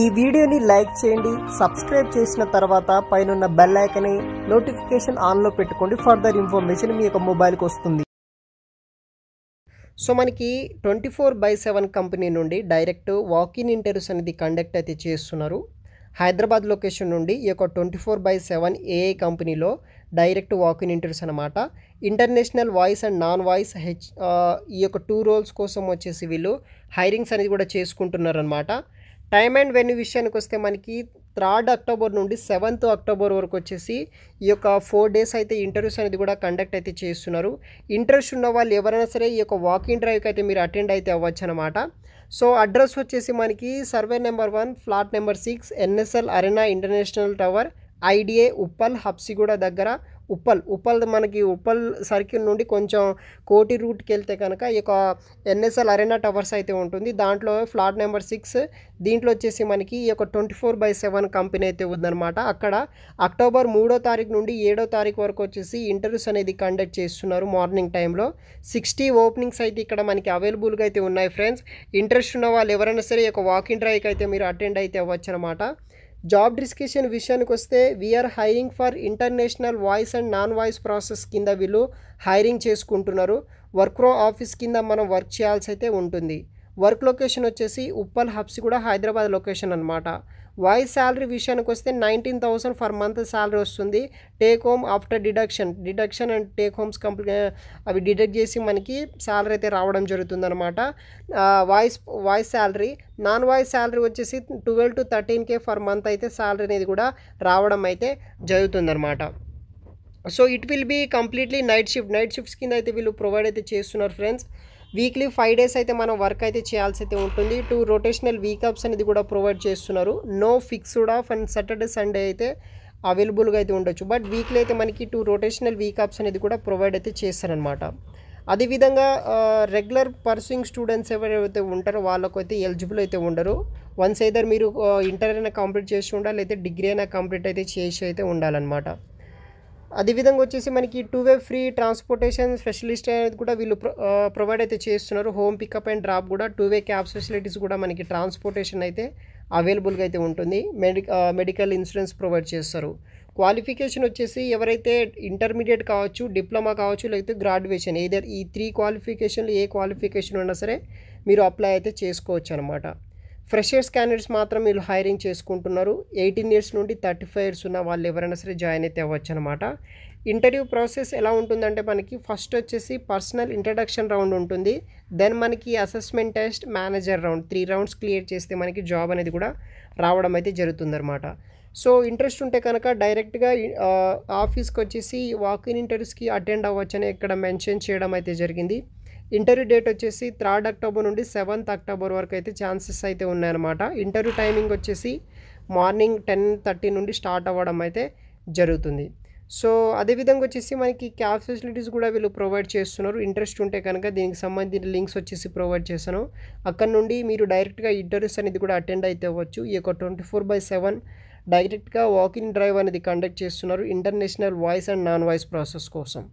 ఈ వీడియోని లైక్ చేయండి సబ్స్క్రైబ్ చేసిన తర్వాత పైన బెల్ ఐకన్ నోటిఫికేషన్ ఆన్లో పెట్టుకోండి ఫర్దర్ ఇన్ఫర్మేషన్ మీ యొక్క మొబైల్కి వస్తుంది సో మనకి twenty four by seven company నుండి డైరెక్ట్ వాకిన్ ఇంటర్వ్యూస్ అనేది కండక్ట్ అయితే చేస్తున్నారు హైదరాబాద్ లొకేషన్ నుండి ఈ యొక్క twenty four by seven AI కంపెనీలో డైరెక్ట్ వాకిన్ ఇంటర్వ్యూస్ అనమాట international voice and non voice H ఈ యొక్క టూ రోల్స్ కోసం వచ్చేసి వీళ్ళు హైరింగ్స్ అనేది కూడా చేసుకుంటున్నారనమాట టైమ్ అండ్ వెన్యూ విషయానికి వస్తే మనకి థర్డ్ అక్టోబర్ నుండి సెవెంత్ అక్టోబర్ వరకు వచ్చేసి ఈ యొక్క ఫోర్ డేస్ అయితే ఇంటర్వ్యూస్ అనేది కూడా కండక్ట్ అయితే చేస్తున్నారు ఇంట్రెస్ట్ ఉన్న వాళ్ళు ఎవరైనా సరే ఈ యొక్క వాకింగ్ డ్రైవ్కి అయితే మీరు అటెండ్ అయితే అవ్వచ్చు అనమాట సో అడ్రస్ వచ్చేసి మనకి survey number one flat number six NSL arena international tower IDA Uppal Habsiguda దగ్గర ఉప్పల్ ఉప్పల్ మనకి ఉప్పల్ సర్కిల్ నుండి కొంచెం కోటి రూట్కి వెళ్తే కనుక ఈ యొక్క ఎన్ఎస్ఎల్ అరేనా టవర్స్ అయితే ఉంటుంది దాంట్లో ఫ్లాట్ నెంబర్ సిక్స్ దీంట్లో వచ్చేసి మనకి ఈ యొక్క twenty four by seven company అయితే ఉందన్నమాట అక్కడ అక్టోబర్ మూడో తారీఖు నుండి ఏడో తారీఖు వరకు వచ్చేసి ఇంటర్వ్యూస్ అనేది కండక్ట్ చేస్తున్నారు మార్నింగ్ టైంలో సిక్స్టీ ఓపెనింగ్స్ అయితే ఇక్కడ మనకి అవైలబుల్గా అయితే ఉన్నాయి ఫ్రెండ్స్ ఇంట్రెస్ట్ ఉన్న వాళ్ళు ఎవరైనా సరే ఈ యొక్క వాకింగ్ డ్రైవ్కి అయితే మీరు అటెండ్ అయితే అవ్వచ్చు అనమాట జాబ్ డిస్క్రిప్షన్ విషయానికి వస్తే we're hiring for international voice and non voice process కింద వీళ్ళు హైరింగ్ చేసుకుంటున్నారు వర్క్ ఫ్రో ఆఫీస్ కింద మనం వర్క్ చేయాల్సి అయితే ఉంటుంది వర్క్ లొకేషన్ వచ్చేసి ఉప్పల్ హబ్స్ కూడా హైదరాబాద్ లొకేషన్ అనమాట వాయిస్ శాలరీ విషయానికి వస్తే nineteen thousand for month salary వస్తుంది take home after deduction deduction and take homes కంప్లీ అవి డిడక్ట్ చేసి మనకి శాలరీ అయితే రావడం జరుగుతుంది అనమాట voice voice salary non voice salary వచ్చేసి twelve to thirteen K for month అయితే శాలరీ అనేది కూడా రావడం అయితే జరుగుతుందనమాట so it will be completely night shift night shifts కింద అయితే వీళ్ళు ప్రొవైడ్ అయితే చేస్తున్నారు ఫ్రెండ్స్ వీక్లీ ఫైవ్ డేస్ అయితే మనం వర్క్ అయితే చేయాల్సి అయితే ఉంటుంది టూ రొటేషనల్ వీకప్స్ అనేది కూడా ప్రొవైడ్ చేస్తున్నారు no fixed off and Saturday Sunday అయితే అవైలబుల్గా అయితే ఉండొచ్చు బట్ వీక్లీ అయితే మనకి టూ రొటేషనల్ వీకప్స్ అనేది కూడా ప్రొవైడ్ అయితే చేస్తారనమాట అదేవిధంగా రెగ్యులర్ పర్సూయింగ్ స్టూడెంట్స్ ఎవరైతే ఉంటారో వాళ్ళకు అయితే ఎలిజిబుల్ అయితే ఉండరు వన్స్ ఏదర్ మీరు ఇంటర్ అయినా కంప్లీట్ చేసి ఉండాలి లేకపోతే డిగ్రీ అయినా కంప్లీట్ అయితే చేసి అయితే ఉండాలన్నమాట అదేవిధంగా వచ్చేసి మనకి two way free transportation specialist అనేది కూడా వీళ్ళు ప్రొవైడ్ అయితే చేస్తున్నారు హోమ్ పికప్ అండ్ డ్రాప్ కూడా టూ వే క్యాబ్ ఫెసిలిటీస్ కూడా మనకి ట్రాన్స్పోర్టేషన్ అయితే అవైలబుల్గా అయితే ఉంటుంది మెడి మెడికల్ ఇన్సూరెన్స్ ప్రొవైడ్ చేస్తారు క్వాలిఫికేషన్ వచ్చేసి ఎవరైతే ఇంటర్మీడియట్ కావచ్చు డిప్లొమా కావచ్చు లేకపోతే గ్రాడ్యుయేషన్ ఏదైతే ఈ త్రీ క్వాలిఫికేషన్లు ఏ క్వాలిఫికేషన్ ఉన్నా సరే మీరు అప్లై అయితే చేసుకోవచ్చు అనమాట ఫ్రెషర్స్ క్యాండిడేట్స్ మాత్రం వీళ్ళు హైరింగ్ చేసుకుంటున్నారు ఎయిటీన్ ఇయర్స్ నుండి థర్టీ ఫైవ్ ఇయర్స్ ఉన్న వాళ్ళు ఎవరైనా సరే జాయిన్ అయితే అవ్వచ్చు అనమాట ఇంటర్వ్యూ ప్రాసెస్ ఎలా ఉంటుందంటే మనకి ఫస్ట్ వచ్చేసి పర్సనల్ ఇంట్రడక్షన్ రౌండ్ ఉంటుంది దెన్ మనకి assessment test manager round three rounds clear చేస్తే మనకి జాబ్ అనేది కూడా రావడం అయితే జరుగుతుందన్నమాట సో ఇంట్రెస్ట్ ఉంటే కనుక డైరెక్ట్గా ఆఫీస్కి వచ్చేసి వాకింగ్ ఇంటర్వ్యూస్కి అటెండ్ అవ్వచ్చని ఇక్కడ మెన్షన్ చేయడం అయితే జరిగింది ఇంటర్వ్యూ డేట్ వచ్చేసి థర్డ్ అక్టోబర్ నుండి సెవెంత్ అక్టోబర్ వరకు అయితే ఛాన్సెస్ అయితే ఉన్నాయన్నమాట ఇంటర్వ్యూ టైమింగ్ వచ్చేసి మార్నింగ్ టెన్ థర్టీ నుండి స్టార్ట్ అవ్వడం అయితే జరుగుతుంది సో అదేవిధంగా వచ్చేసి మనకి క్యాబ్ ఫెసిలిటీస్ కూడా వీళ్ళు ప్రొవైడ్ చేస్తున్నారు ఇంట్రెస్ట్ ఉంటే కనుక దీనికి సంబంధించిన లింక్స్ వచ్చేసి ప్రొవైడ్ చేశాను అక్కడ నుండి మీరు డైరెక్ట్గా ఇంటర్వ్యూస్ అనేది కూడా అటెండ్ అయితే అవ్వచ్చు ఈ యొక్క ట్వంటీ ఫోర్ బై సెవెన్ డైరెక్ట్గా వాకింగ్ డ్రైవ్ అనేది కండక్ట్ చేస్తున్నారు international voice and non voice process కోసం